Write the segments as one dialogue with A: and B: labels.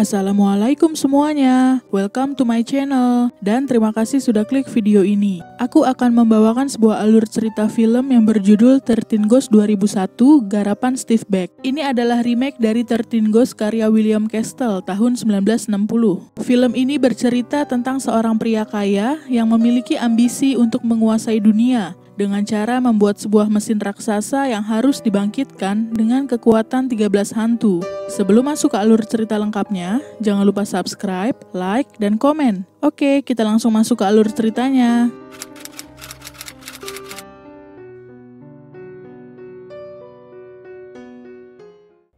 A: Assalamualaikum semuanya, welcome to my channel, dan terima kasih sudah klik video ini. Aku akan membawakan sebuah alur cerita film yang berjudul 13 Ghosts 2001, Garapan Steve Beck. Ini adalah remake dari 13 Ghosts karya William Castle tahun 1960. Film ini bercerita tentang seorang pria kaya yang memiliki ambisi untuk menguasai dunia, dengan cara membuat sebuah mesin raksasa yang harus dibangkitkan dengan kekuatan 13 hantu. Sebelum masuk ke alur cerita lengkapnya, jangan lupa subscribe, like, dan komen. Oke, kita langsung masuk ke alur ceritanya.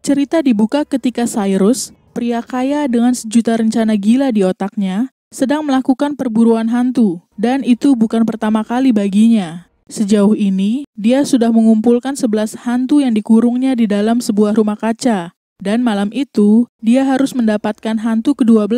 A: Cerita dibuka ketika Cyrus, pria kaya dengan sejuta rencana gila di otaknya, sedang melakukan perburuan hantu, dan itu bukan pertama kali baginya. Sejauh ini, dia sudah mengumpulkan sebelas hantu yang dikurungnya di dalam sebuah rumah kaca. Dan malam itu, dia harus mendapatkan hantu ke-12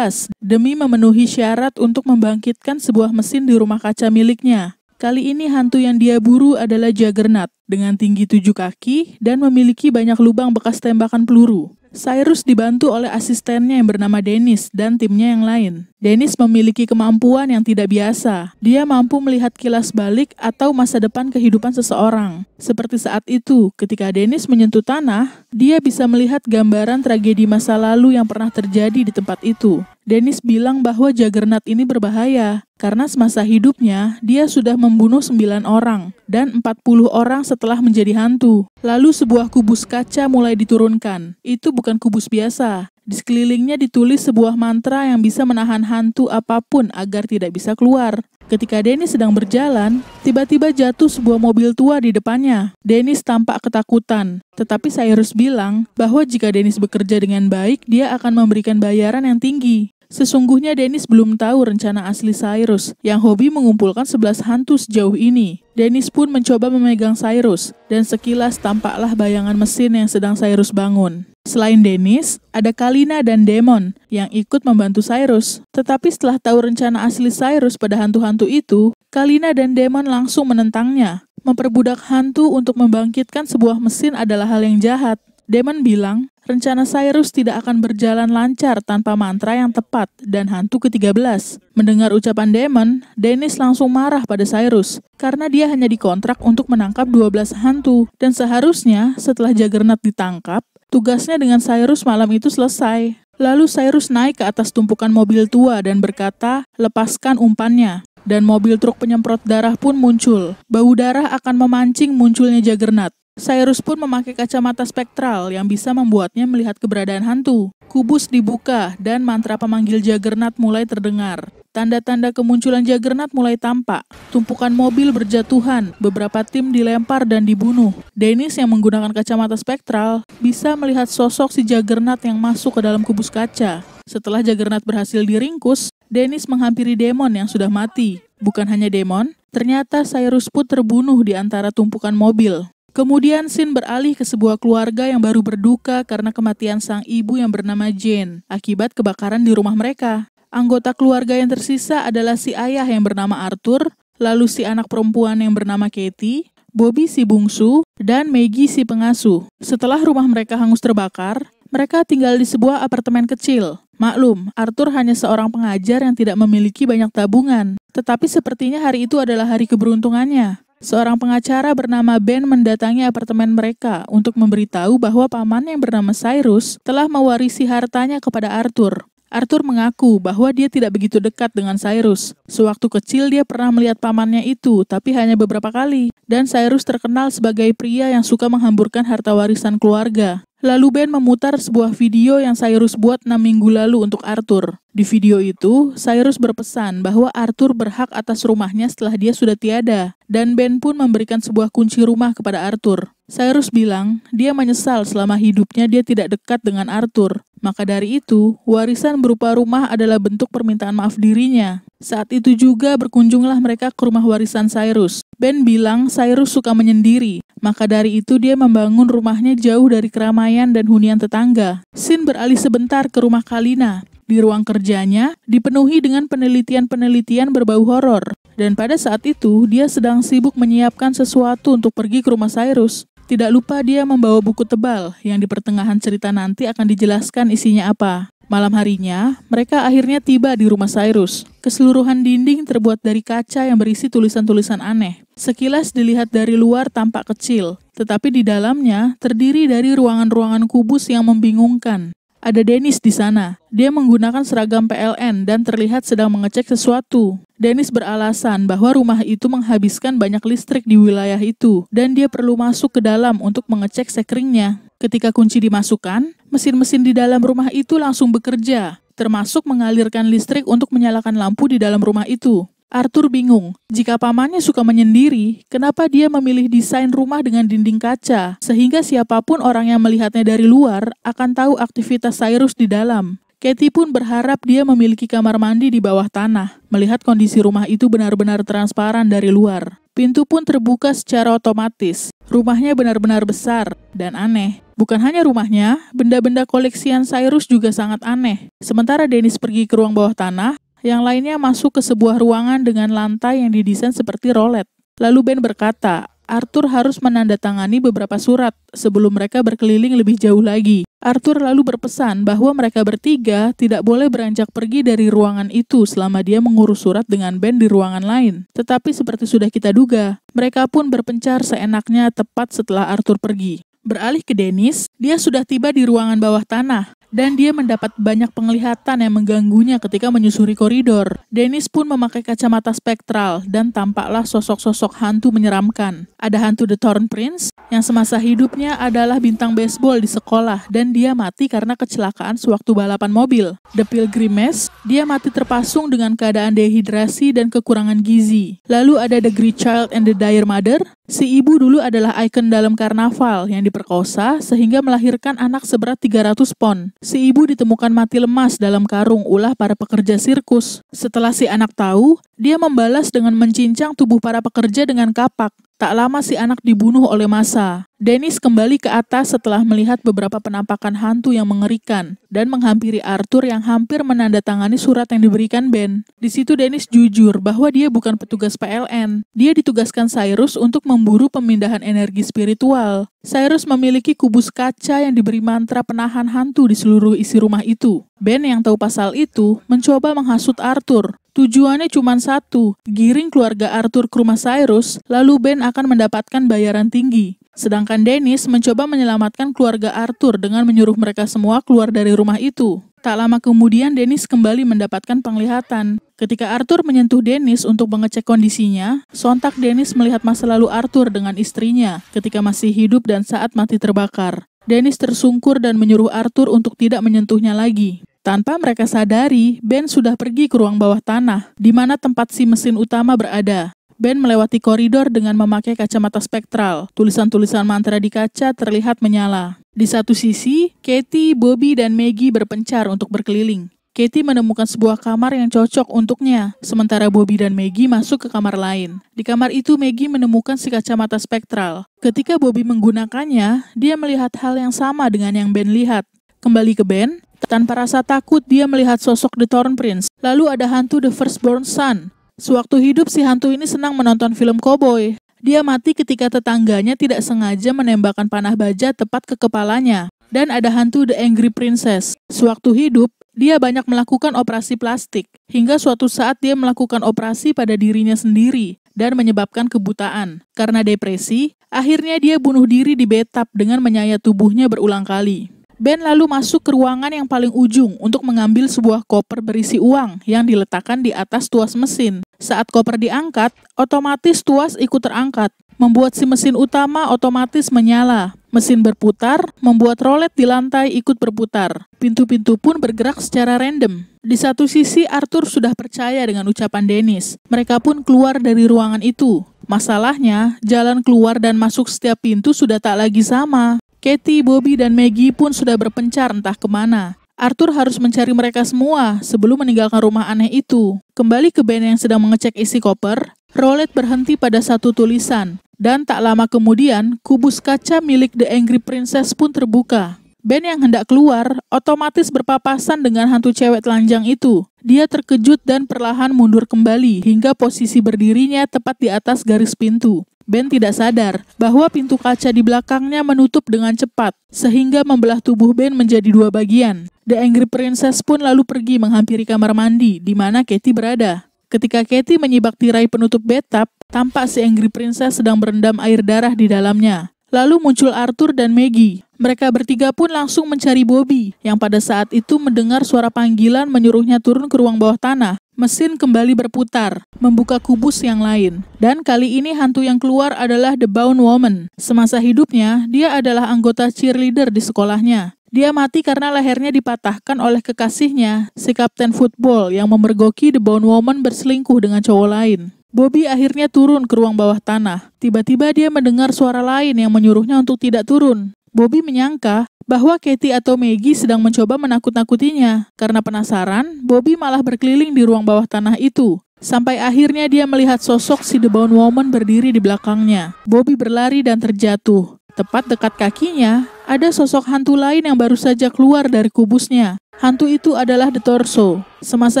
A: demi memenuhi syarat untuk membangkitkan sebuah mesin di rumah kaca miliknya. Kali ini hantu yang dia buru adalah Juggernaut dengan tinggi tujuh kaki dan memiliki banyak lubang bekas tembakan peluru. Cyrus dibantu oleh asistennya yang bernama Dennis dan timnya yang lain. Dennis memiliki kemampuan yang tidak biasa. Dia mampu melihat kilas balik atau masa depan kehidupan seseorang. Seperti saat itu, ketika Dennis menyentuh tanah, dia bisa melihat gambaran tragedi masa lalu yang pernah terjadi di tempat itu. Dennis bilang bahwa Juggernaut ini berbahaya karena semasa hidupnya dia sudah membunuh 9 orang dan 40 orang setelah menjadi hantu. Lalu sebuah kubus kaca mulai diturunkan. Itu bukan kubus biasa, di sekelilingnya ditulis sebuah mantra yang bisa menahan hantu apapun agar tidak bisa keluar. Ketika Dennis sedang berjalan, tiba-tiba jatuh sebuah mobil tua di depannya. Dennis tampak ketakutan, tetapi Cyrus bilang bahwa jika Dennis bekerja dengan baik, dia akan memberikan bayaran yang tinggi. Sesungguhnya Dennis belum tahu rencana asli Cyrus yang hobi mengumpulkan 11 hantu sejauh ini. Dennis pun mencoba memegang Cyrus, dan sekilas tampaklah bayangan mesin yang sedang Cyrus bangun. Selain Dennis, ada Kalina dan Demon yang ikut membantu Cyrus. Tetapi setelah tahu rencana asli Cyrus pada hantu-hantu itu, Kalina dan Demon langsung menentangnya. Memperbudak hantu untuk membangkitkan sebuah mesin adalah hal yang jahat. Demon bilang, rencana Cyrus tidak akan berjalan lancar tanpa mantra yang tepat dan hantu ke-13. Mendengar ucapan Demon, Dennis langsung marah pada Cyrus karena dia hanya dikontrak untuk menangkap 12 hantu dan seharusnya setelah Juggernaut ditangkap, Tugasnya dengan Cyrus malam itu selesai. Lalu Cyrus naik ke atas tumpukan mobil tua dan berkata, lepaskan umpannya. Dan mobil truk penyemprot darah pun muncul. Bau darah akan memancing munculnya Jagernat. Cyrus pun memakai kacamata spektral yang bisa membuatnya melihat keberadaan hantu. Kubus dibuka dan mantra pemanggil Jagernat mulai terdengar. Tanda-tanda kemunculan Jagernat mulai tampak. Tumpukan mobil berjatuhan, beberapa tim dilempar dan dibunuh. Dennis yang menggunakan kacamata spektral bisa melihat sosok si Jagernat yang masuk ke dalam kubus kaca. Setelah Jagernat berhasil diringkus, Dennis menghampiri Demon yang sudah mati. Bukan hanya Demon, ternyata Cyrus pun terbunuh di antara tumpukan mobil. Kemudian Sin beralih ke sebuah keluarga yang baru berduka karena kematian sang ibu yang bernama Jane akibat kebakaran di rumah mereka. Anggota keluarga yang tersisa adalah si ayah yang bernama Arthur, lalu si anak perempuan yang bernama Katie, Bobby si bungsu, dan Maggie si pengasuh. Setelah rumah mereka hangus terbakar, mereka tinggal di sebuah apartemen kecil. Maklum, Arthur hanya seorang pengajar yang tidak memiliki banyak tabungan, tetapi sepertinya hari itu adalah hari keberuntungannya. Seorang pengacara bernama Ben mendatangi apartemen mereka untuk memberitahu bahwa paman yang bernama Cyrus telah mewarisi hartanya kepada Arthur. Arthur mengaku bahwa dia tidak begitu dekat dengan Cyrus. Sewaktu kecil dia pernah melihat pamannya itu, tapi hanya beberapa kali. Dan Cyrus terkenal sebagai pria yang suka menghamburkan harta warisan keluarga. Lalu Ben memutar sebuah video yang Cyrus buat enam minggu lalu untuk Arthur. Di video itu, Cyrus berpesan bahwa Arthur berhak atas rumahnya setelah dia sudah tiada, dan Ben pun memberikan sebuah kunci rumah kepada Arthur. Cyrus bilang dia menyesal selama hidupnya dia tidak dekat dengan Arthur. Maka dari itu, warisan berupa rumah adalah bentuk permintaan maaf dirinya. Saat itu juga berkunjunglah mereka ke rumah warisan Cyrus. Ben bilang Cyrus suka menyendiri, maka dari itu dia membangun rumahnya jauh dari keramaian dan hunian tetangga. Sin beralih sebentar ke rumah Kalina, di ruang kerjanya dipenuhi dengan penelitian-penelitian berbau horor. Dan pada saat itu, dia sedang sibuk menyiapkan sesuatu untuk pergi ke rumah Cyrus. Tidak lupa dia membawa buku tebal yang di pertengahan cerita nanti akan dijelaskan isinya apa. Malam harinya, mereka akhirnya tiba di rumah Cyrus. Keseluruhan dinding terbuat dari kaca yang berisi tulisan-tulisan aneh. Sekilas dilihat dari luar tampak kecil, tetapi di dalamnya terdiri dari ruangan-ruangan kubus yang membingungkan. Ada Dennis di sana. Dia menggunakan seragam PLN dan terlihat sedang mengecek sesuatu. Dennis beralasan bahwa rumah itu menghabiskan banyak listrik di wilayah itu dan dia perlu masuk ke dalam untuk mengecek sekringnya. Ketika kunci dimasukkan, mesin-mesin di dalam rumah itu langsung bekerja, termasuk mengalirkan listrik untuk menyalakan lampu di dalam rumah itu. Arthur bingung, jika pamannya suka menyendiri, kenapa dia memilih desain rumah dengan dinding kaca, sehingga siapapun orang yang melihatnya dari luar akan tahu aktivitas Cyrus di dalam. Katie pun berharap dia memiliki kamar mandi di bawah tanah, melihat kondisi rumah itu benar-benar transparan dari luar. Pintu pun terbuka secara otomatis. Rumahnya benar-benar besar dan aneh. Bukan hanya rumahnya, benda-benda koleksian Cyrus juga sangat aneh. Sementara Dennis pergi ke ruang bawah tanah, yang lainnya masuk ke sebuah ruangan dengan lantai yang didesain seperti rolet. Lalu Ben berkata, Arthur harus menandatangani beberapa surat sebelum mereka berkeliling lebih jauh lagi. Arthur lalu berpesan bahwa mereka bertiga tidak boleh beranjak pergi dari ruangan itu selama dia mengurus surat dengan Ben di ruangan lain. Tetapi seperti sudah kita duga, mereka pun berpencar seenaknya tepat setelah Arthur pergi. Beralih ke Dennis, dia sudah tiba di ruangan bawah tanah dan dia mendapat banyak penglihatan yang mengganggunya ketika menyusuri koridor. Dennis pun memakai kacamata spektral dan tampaklah sosok-sosok hantu menyeramkan. Ada hantu The Thorn Prince yang semasa hidupnya adalah bintang baseball di sekolah dan dia mati karena kecelakaan sewaktu balapan mobil. The Pilgrimage, dia mati terpasung dengan keadaan dehidrasi dan kekurangan gizi. Lalu ada The Great Child and the Dire Mother, Si ibu dulu adalah ikon dalam karnaval yang diperkosa sehingga melahirkan anak seberat 300 pon si ibu ditemukan mati lemas dalam karung ulah para pekerja sirkus. Setelah si anak tahu, dia membalas dengan mencincang tubuh para pekerja dengan kapak. Tak lama si anak dibunuh oleh masa. Dennis kembali ke atas setelah melihat beberapa penampakan hantu yang mengerikan dan menghampiri Arthur yang hampir menandatangani surat yang diberikan Ben. Di situ Dennis jujur bahwa dia bukan petugas PLN. Dia ditugaskan Cyrus untuk memburu pemindahan energi spiritual. Cyrus memiliki kubus kaca yang diberi mantra penahan hantu di seluruh isi rumah itu. Ben yang tahu pasal itu mencoba menghasut Arthur, Tujuannya cuma satu, giring keluarga Arthur ke rumah Cyrus, lalu Ben akan mendapatkan bayaran tinggi. Sedangkan Dennis mencoba menyelamatkan keluarga Arthur dengan menyuruh mereka semua keluar dari rumah itu. Tak lama kemudian Dennis kembali mendapatkan penglihatan. Ketika Arthur menyentuh Dennis untuk mengecek kondisinya, sontak Dennis melihat masa lalu Arthur dengan istrinya ketika masih hidup dan saat mati terbakar. Dennis tersungkur dan menyuruh Arthur untuk tidak menyentuhnya lagi. Tanpa mereka sadari, Ben sudah pergi ke ruang bawah tanah, di mana tempat si mesin utama berada. Ben melewati koridor dengan memakai kacamata spektral. Tulisan-tulisan mantra di kaca terlihat menyala. Di satu sisi, Katie, Bobby, dan Maggie berpencar untuk berkeliling. Katie menemukan sebuah kamar yang cocok untuknya, sementara Bobby dan Maggie masuk ke kamar lain. Di kamar itu, Maggie menemukan si kacamata spektral. Ketika Bobby menggunakannya, dia melihat hal yang sama dengan yang Ben lihat. Kembali ke Ben, tanpa rasa takut dia melihat sosok The Thorn Prince. Lalu ada hantu The Firstborn Son. Sewaktu hidup si hantu ini senang menonton film koboi. Dia mati ketika tetangganya tidak sengaja menembakkan panah baja tepat ke kepalanya. Dan ada hantu The Angry Princess. Sewaktu hidup, dia banyak melakukan operasi plastik. Hingga suatu saat dia melakukan operasi pada dirinya sendiri dan menyebabkan kebutaan. Karena depresi, akhirnya dia bunuh diri di bathtub dengan menyayat tubuhnya berulang kali. Ben lalu masuk ke ruangan yang paling ujung untuk mengambil sebuah koper berisi uang yang diletakkan di atas tuas mesin. Saat koper diangkat, otomatis tuas ikut terangkat, membuat si mesin utama otomatis menyala. Mesin berputar, membuat rolet di lantai ikut berputar. Pintu-pintu pun bergerak secara random. Di satu sisi, Arthur sudah percaya dengan ucapan Dennis. Mereka pun keluar dari ruangan itu. Masalahnya, jalan keluar dan masuk setiap pintu sudah tak lagi sama. Katie, Bobby, dan Maggie pun sudah berpencar entah kemana. Arthur harus mencari mereka semua sebelum meninggalkan rumah aneh itu. Kembali ke Ben yang sedang mengecek isi koper, Rolet berhenti pada satu tulisan. Dan tak lama kemudian, kubus kaca milik The Angry Princess pun terbuka. Ben yang hendak keluar otomatis berpapasan dengan hantu cewek telanjang itu. Dia terkejut dan perlahan mundur kembali hingga posisi berdirinya tepat di atas garis pintu. Ben tidak sadar bahwa pintu kaca di belakangnya menutup dengan cepat, sehingga membelah tubuh Ben menjadi dua bagian. The Angry Princess pun lalu pergi menghampiri kamar mandi di mana Katie berada. Ketika Katie menyibak tirai penutup bathtub, tampak si Angry Princess sedang berendam air darah di dalamnya. Lalu muncul Arthur dan Maggie. Mereka bertiga pun langsung mencari Bobby, yang pada saat itu mendengar suara panggilan menyuruhnya turun ke ruang bawah tanah. Mesin kembali berputar, membuka kubus yang lain. Dan kali ini hantu yang keluar adalah The Bound Woman. Semasa hidupnya, dia adalah anggota cheerleader di sekolahnya. Dia mati karena lehernya dipatahkan oleh kekasihnya, si Kapten Football yang memergoki The Bound Woman berselingkuh dengan cowok lain. Bobby akhirnya turun ke ruang bawah tanah. Tiba-tiba dia mendengar suara lain yang menyuruhnya untuk tidak turun. Bobby menyangka bahwa Katie atau Maggie sedang mencoba menakut-nakutinya. Karena penasaran, Bobby malah berkeliling di ruang bawah tanah itu. Sampai akhirnya dia melihat sosok si The Bone Woman berdiri di belakangnya. Bobby berlari dan terjatuh. Tepat dekat kakinya, ada sosok hantu lain yang baru saja keluar dari kubusnya. Hantu itu adalah The Torso. Semasa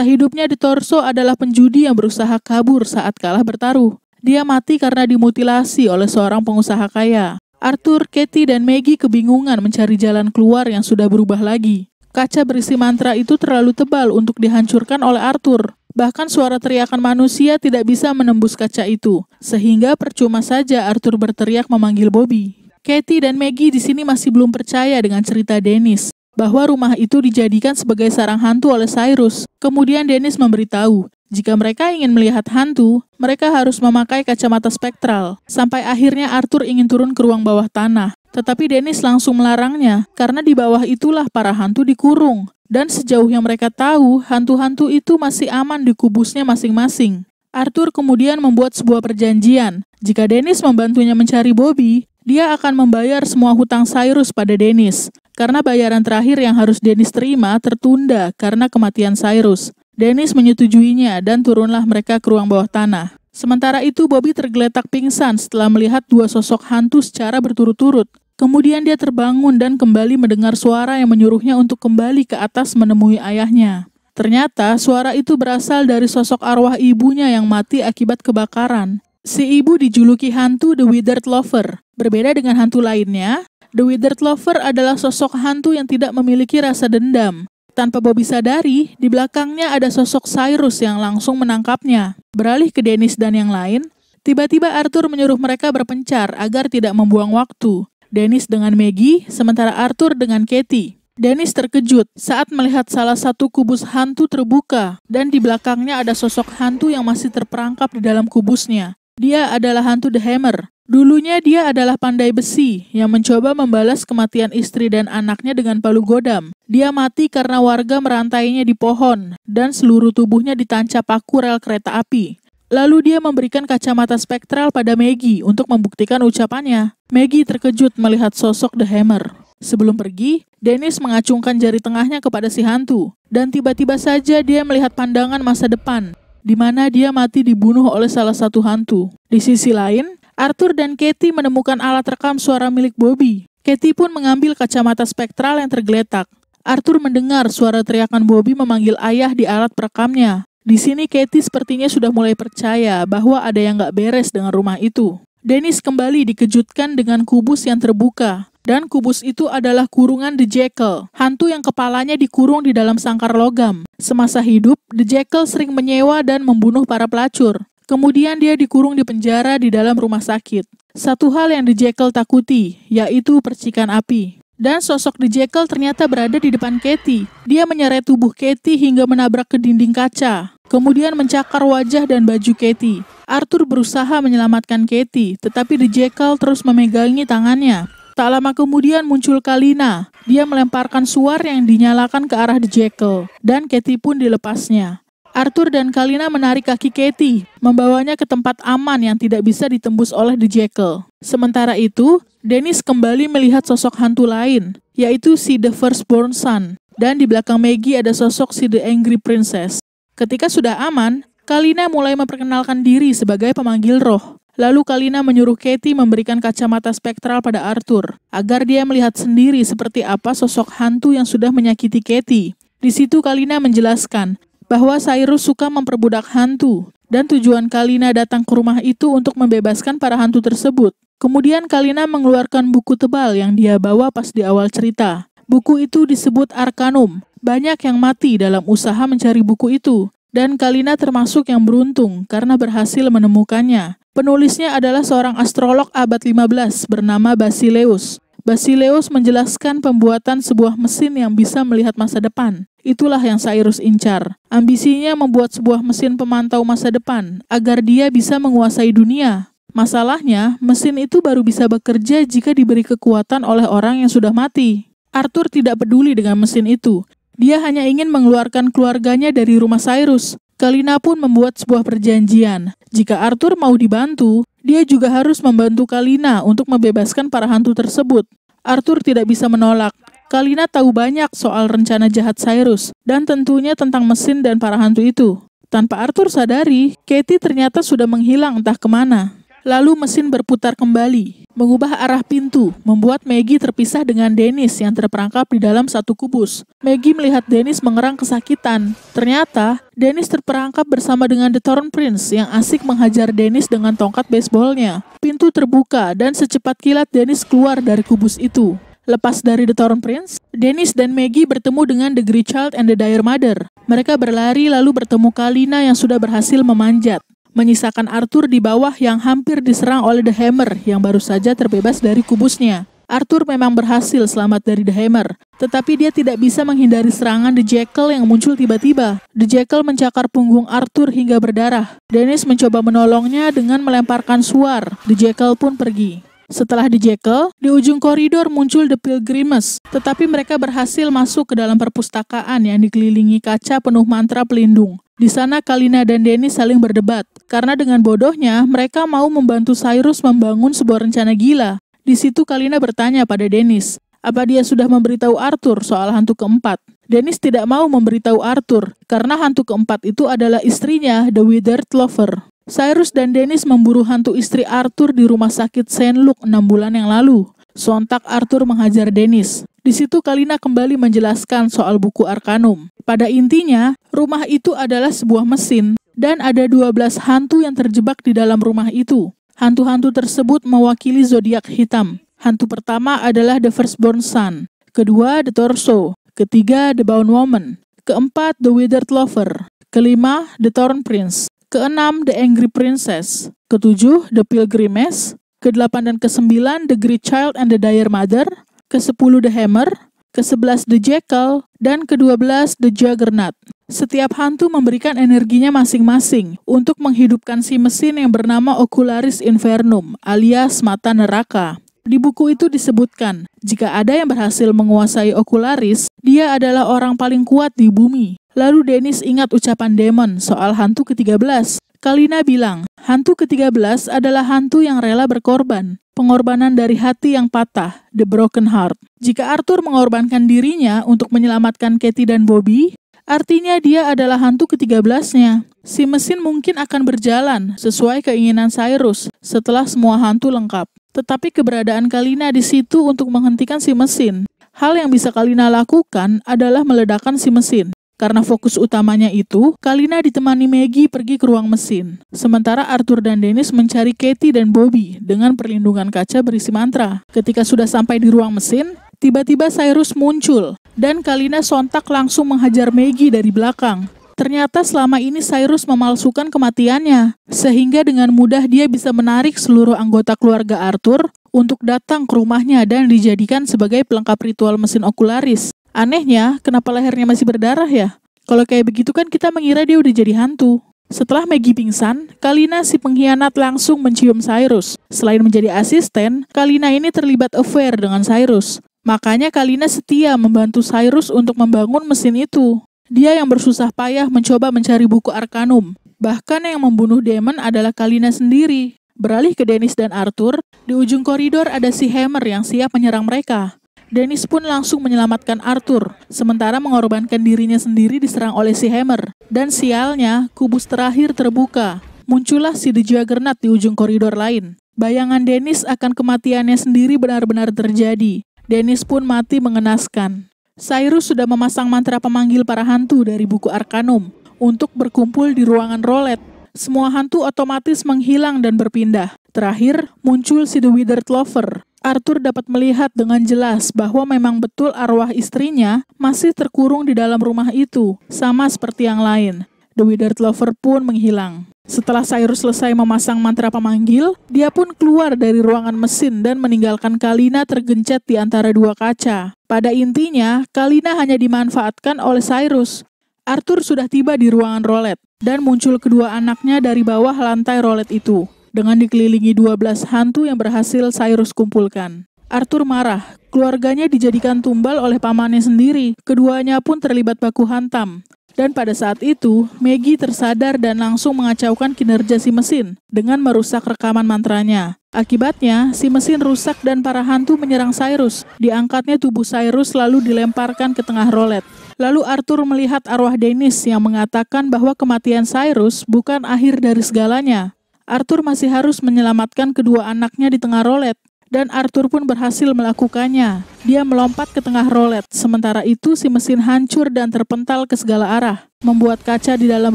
A: hidupnya The Torso adalah penjudi yang berusaha kabur saat kalah bertaruh. Dia mati karena dimutilasi oleh seorang pengusaha kaya. Arthur, Katie, dan Maggie kebingungan mencari jalan keluar yang sudah berubah lagi. Kaca berisi mantra itu terlalu tebal untuk dihancurkan oleh Arthur. Bahkan suara teriakan manusia tidak bisa menembus kaca itu, sehingga percuma saja Arthur berteriak memanggil Bobby. Katie dan Maggie di sini masih belum percaya dengan cerita Dennis bahwa rumah itu dijadikan sebagai sarang hantu oleh Cyrus. Kemudian Dennis memberitahu, jika mereka ingin melihat hantu, mereka harus memakai kacamata spektral. Sampai akhirnya Arthur ingin turun ke ruang bawah tanah. Tetapi Dennis langsung melarangnya, karena di bawah itulah para hantu dikurung. Dan sejauh yang mereka tahu, hantu-hantu itu masih aman di kubusnya masing-masing. Arthur kemudian membuat sebuah perjanjian. Jika Dennis membantunya mencari Bobby, dia akan membayar semua hutang Cyrus pada Dennis, karena bayaran terakhir yang harus Dennis terima tertunda karena kematian Cyrus. Dennis menyetujuinya dan turunlah mereka ke ruang bawah tanah. Sementara itu, Bobby tergeletak pingsan setelah melihat dua sosok hantu secara berturut-turut. Kemudian dia terbangun dan kembali mendengar suara yang menyuruhnya untuk kembali ke atas menemui ayahnya. Ternyata suara itu berasal dari sosok arwah ibunya yang mati akibat kebakaran. Si ibu dijuluki hantu The Withered Lover. Berbeda dengan hantu lainnya, The Withered Lover adalah sosok hantu yang tidak memiliki rasa dendam. Tanpa Bobby sadari, di belakangnya ada sosok Cyrus yang langsung menangkapnya. Beralih ke Dennis dan yang lain, tiba-tiba Arthur menyuruh mereka berpencar agar tidak membuang waktu. Dennis dengan Maggie, sementara Arthur dengan Katie. Dennis terkejut saat melihat salah satu kubus hantu terbuka dan di belakangnya ada sosok hantu yang masih terperangkap di dalam kubusnya. Dia adalah hantu The Hammer. Dulunya dia adalah pandai besi yang mencoba membalas kematian istri dan anaknya dengan palu godam. Dia mati karena warga merantainya di pohon dan seluruh tubuhnya ditancap paku rel kereta api. Lalu dia memberikan kacamata spektral pada Maggie untuk membuktikan ucapannya. Maggie terkejut melihat sosok The Hammer. Sebelum pergi, Dennis mengacungkan jari tengahnya kepada si hantu. Dan tiba-tiba saja dia melihat pandangan masa depan di mana dia mati dibunuh oleh salah satu hantu. Di sisi lain, Arthur dan Katie menemukan alat rekam suara milik Bobby. Katie pun mengambil kacamata spektral yang tergeletak. Arthur mendengar suara teriakan Bobby memanggil ayah di alat perekamnya. Di sini Katie sepertinya sudah mulai percaya bahwa ada yang gak beres dengan rumah itu. Dennis kembali dikejutkan dengan kubus yang terbuka. Dan kubus itu adalah kurungan The Jekyll, hantu yang kepalanya dikurung di dalam sangkar logam. Semasa hidup, The Jekyll sering menyewa dan membunuh para pelacur. Kemudian dia dikurung di penjara di dalam rumah sakit. Satu hal yang The Jekyll takuti, yaitu percikan api. Dan sosok The Jekyll ternyata berada di depan Katie. Dia menyeret tubuh Katie hingga menabrak ke dinding kaca, kemudian mencakar wajah dan baju Katie. Arthur berusaha menyelamatkan Katie, tetapi The Jekyll terus memegangi tangannya. Tak lama kemudian muncul Kalina. Dia melemparkan suar yang dinyalakan ke arah The Jackal, dan Katie pun dilepasnya. Arthur dan Kalina menarik kaki Katie, membawanya ke tempat aman yang tidak bisa ditembus oleh The Jackal. Sementara itu, Dennis kembali melihat sosok hantu lain, yaitu si The Firstborn Son, dan di belakang Maggie ada sosok si The Angry Princess. Ketika sudah aman, Kalina mulai memperkenalkan diri sebagai pemanggil roh. Lalu Kalina menyuruh Katie memberikan kacamata spektral pada Arthur, agar dia melihat sendiri seperti apa sosok hantu yang sudah menyakiti Katie. Di situ Kalina menjelaskan bahwa Cyrus suka memperbudak hantu, dan tujuan Kalina datang ke rumah itu untuk membebaskan para hantu tersebut. Kemudian Kalina mengeluarkan buku tebal yang dia bawa pas di awal cerita. Buku itu disebut Arkanum. Banyak yang mati dalam usaha mencari buku itu dan Kalina termasuk yang beruntung karena berhasil menemukannya. Penulisnya adalah seorang astrolog abad 15 bernama Basileus. Basileus menjelaskan pembuatan sebuah mesin yang bisa melihat masa depan. Itulah yang Cyrus incar. Ambisinya membuat sebuah mesin pemantau masa depan agar dia bisa menguasai dunia. Masalahnya, mesin itu baru bisa bekerja jika diberi kekuatan oleh orang yang sudah mati. Arthur tidak peduli dengan mesin itu. Dia hanya ingin mengeluarkan keluarganya dari rumah Cyrus. Kalina pun membuat sebuah perjanjian. Jika Arthur mau dibantu, dia juga harus membantu Kalina untuk membebaskan para hantu tersebut. Arthur tidak bisa menolak. Kalina tahu banyak soal rencana jahat Cyrus dan tentunya tentang mesin dan para hantu itu. Tanpa Arthur sadari, Katie ternyata sudah menghilang entah kemana. Lalu mesin berputar kembali, mengubah arah pintu, membuat Maggie terpisah dengan Dennis yang terperangkap di dalam satu kubus. Maggie melihat Dennis mengerang kesakitan. Ternyata, Dennis terperangkap bersama dengan The Thorn Prince yang asik menghajar Dennis dengan tongkat baseballnya. Pintu terbuka dan secepat kilat Dennis keluar dari kubus itu. Lepas dari The Thorn Prince, Dennis dan Maggie bertemu dengan The Great Child and the Dire Mother. Mereka berlari lalu bertemu Kalina yang sudah berhasil memanjat menyisakan Arthur di bawah yang hampir diserang oleh The Hammer yang baru saja terbebas dari kubusnya. Arthur memang berhasil selamat dari The Hammer, tetapi dia tidak bisa menghindari serangan The Jackal yang muncul tiba-tiba. The Jackal mencakar punggung Arthur hingga berdarah. Dennis mencoba menolongnya dengan melemparkan suar. The Jackal pun pergi. Setelah The Jackal, di ujung koridor muncul The Pilgrimes, tetapi mereka berhasil masuk ke dalam perpustakaan yang dikelilingi kaca penuh mantra pelindung. Di sana Kalina dan Dennis saling berdebat. Karena dengan bodohnya, mereka mau membantu Cyrus membangun sebuah rencana gila. Di situ Kalina bertanya pada Dennis, apa dia sudah memberitahu Arthur soal hantu keempat? Dennis tidak mau memberitahu Arthur, karena hantu keempat itu adalah istrinya, The Withered Lover. Cyrus dan Dennis memburu hantu istri Arthur di rumah sakit Saint Luke enam bulan yang lalu. Sontak Arthur menghajar Dennis. Di situ Kalina kembali menjelaskan soal buku Arkanum. Pada intinya, rumah itu adalah sebuah mesin dan ada 12 hantu yang terjebak di dalam rumah itu. Hantu-hantu tersebut mewakili zodiak hitam. Hantu pertama adalah The Firstborn Son, kedua The Torso, ketiga The Bound Woman, keempat The Withered Lover, kelima The Thorn Prince, keenam The Angry Princess, ketujuh The Pilgrimage, kedelapan dan kesembilan The Great Child and the Dire Mother, kesepuluh The Hammer, kesebelas The Jackal, dan kedua belas The Juggernaut. Setiap hantu memberikan energinya masing-masing untuk menghidupkan si mesin yang bernama Ocularis Infernum alias mata neraka. Di buku itu disebutkan, jika ada yang berhasil menguasai Ocularis, dia adalah orang paling kuat di bumi. Lalu Dennis ingat ucapan Demon soal hantu ke-13. Kalina bilang, hantu ke-13 adalah hantu yang rela berkorban. Pengorbanan dari hati yang patah, the broken heart. Jika Arthur mengorbankan dirinya untuk menyelamatkan Katie dan Bobby, Artinya dia adalah hantu ke-13-nya. Si mesin mungkin akan berjalan sesuai keinginan Cyrus setelah semua hantu lengkap. Tetapi keberadaan Kalina di situ untuk menghentikan si mesin. Hal yang bisa Kalina lakukan adalah meledakkan si mesin. Karena fokus utamanya itu, Kalina ditemani Maggie pergi ke ruang mesin. Sementara Arthur dan Dennis mencari Katie dan Bobby dengan perlindungan kaca berisi mantra. Ketika sudah sampai di ruang mesin, tiba-tiba Cyrus muncul dan Kalina sontak langsung menghajar Maggie dari belakang. Ternyata selama ini Cyrus memalsukan kematiannya, sehingga dengan mudah dia bisa menarik seluruh anggota keluarga Arthur untuk datang ke rumahnya dan dijadikan sebagai pelengkap ritual mesin okularis. Anehnya, kenapa lehernya masih berdarah ya? Kalau kayak begitu kan kita mengira dia udah jadi hantu. Setelah Maggie pingsan, Kalina si pengkhianat langsung mencium Cyrus. Selain menjadi asisten, Kalina ini terlibat affair dengan Cyrus. Makanya Kalina setia membantu Cyrus untuk membangun mesin itu. Dia yang bersusah payah mencoba mencari buku Arkanum. Bahkan yang membunuh Demon adalah Kalina sendiri. Beralih ke Dennis dan Arthur, di ujung koridor ada si Hammer yang siap menyerang mereka. Dennis pun langsung menyelamatkan Arthur, sementara mengorbankan dirinya sendiri diserang oleh si Hammer. Dan sialnya, kubus terakhir terbuka. Muncullah si The Juggernaut di ujung koridor lain. Bayangan Dennis akan kematiannya sendiri benar-benar terjadi. Dennis pun mati mengenaskan. Cyrus sudah memasang mantra pemanggil para hantu dari buku Arkanum untuk berkumpul di ruangan rolet. Semua hantu otomatis menghilang dan berpindah. Terakhir, muncul si The Withered Lover. Arthur dapat melihat dengan jelas bahwa memang betul arwah istrinya masih terkurung di dalam rumah itu, sama seperti yang lain. The Withered Lover pun menghilang. Setelah Cyrus selesai memasang mantra pemanggil, dia pun keluar dari ruangan mesin dan meninggalkan Kalina tergencet di antara dua kaca. Pada intinya, Kalina hanya dimanfaatkan oleh Cyrus. Arthur sudah tiba di ruangan rolet, dan muncul kedua anaknya dari bawah lantai rolet itu, dengan dikelilingi 12 hantu yang berhasil Cyrus kumpulkan. Arthur marah. Keluarganya dijadikan tumbal oleh pamannya sendiri. Keduanya pun terlibat baku hantam. Dan pada saat itu, Maggie tersadar dan langsung mengacaukan kinerja si mesin dengan merusak rekaman mantranya. Akibatnya, si mesin rusak dan para hantu menyerang Cyrus. Diangkatnya tubuh Cyrus lalu dilemparkan ke tengah rolet. Lalu Arthur melihat arwah Dennis yang mengatakan bahwa kematian Cyrus bukan akhir dari segalanya. Arthur masih harus menyelamatkan kedua anaknya di tengah rolet dan Arthur pun berhasil melakukannya. Dia melompat ke tengah rolet, sementara itu si mesin hancur dan terpental ke segala arah, membuat kaca di dalam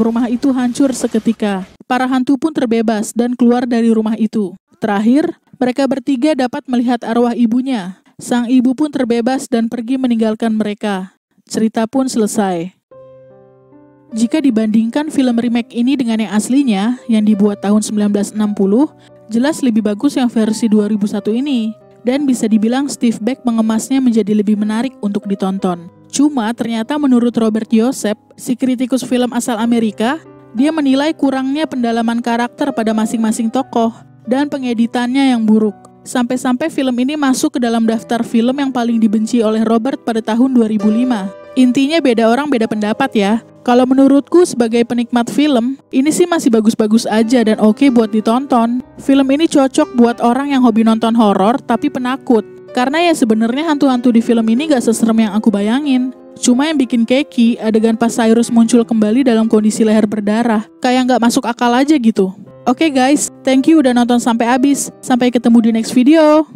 A: rumah itu hancur seketika. Para hantu pun terbebas dan keluar dari rumah itu. Terakhir, mereka bertiga dapat melihat arwah ibunya. Sang ibu pun terbebas dan pergi meninggalkan mereka. Cerita pun selesai. Jika dibandingkan film remake ini dengan yang aslinya, yang dibuat tahun 1960, jelas lebih bagus yang versi 2001 ini. Dan bisa dibilang Steve Beck mengemasnya menjadi lebih menarik untuk ditonton. Cuma ternyata menurut Robert Joseph, si kritikus film asal Amerika, dia menilai kurangnya pendalaman karakter pada masing-masing tokoh dan pengeditannya yang buruk. Sampai-sampai film ini masuk ke dalam daftar film yang paling dibenci oleh Robert pada tahun 2005. Intinya beda orang beda pendapat ya. Kalau menurutku sebagai penikmat film, ini sih masih bagus-bagus aja dan oke okay buat ditonton. Film ini cocok buat orang yang hobi nonton horor tapi penakut. Karena ya sebenarnya hantu-hantu di film ini gak seserem yang aku bayangin. Cuma yang bikin keki, adegan pas Cyrus muncul kembali dalam kondisi leher berdarah. Kayak gak masuk akal aja gitu. Oke okay guys, thank you udah nonton sampai habis. Sampai ketemu di next video.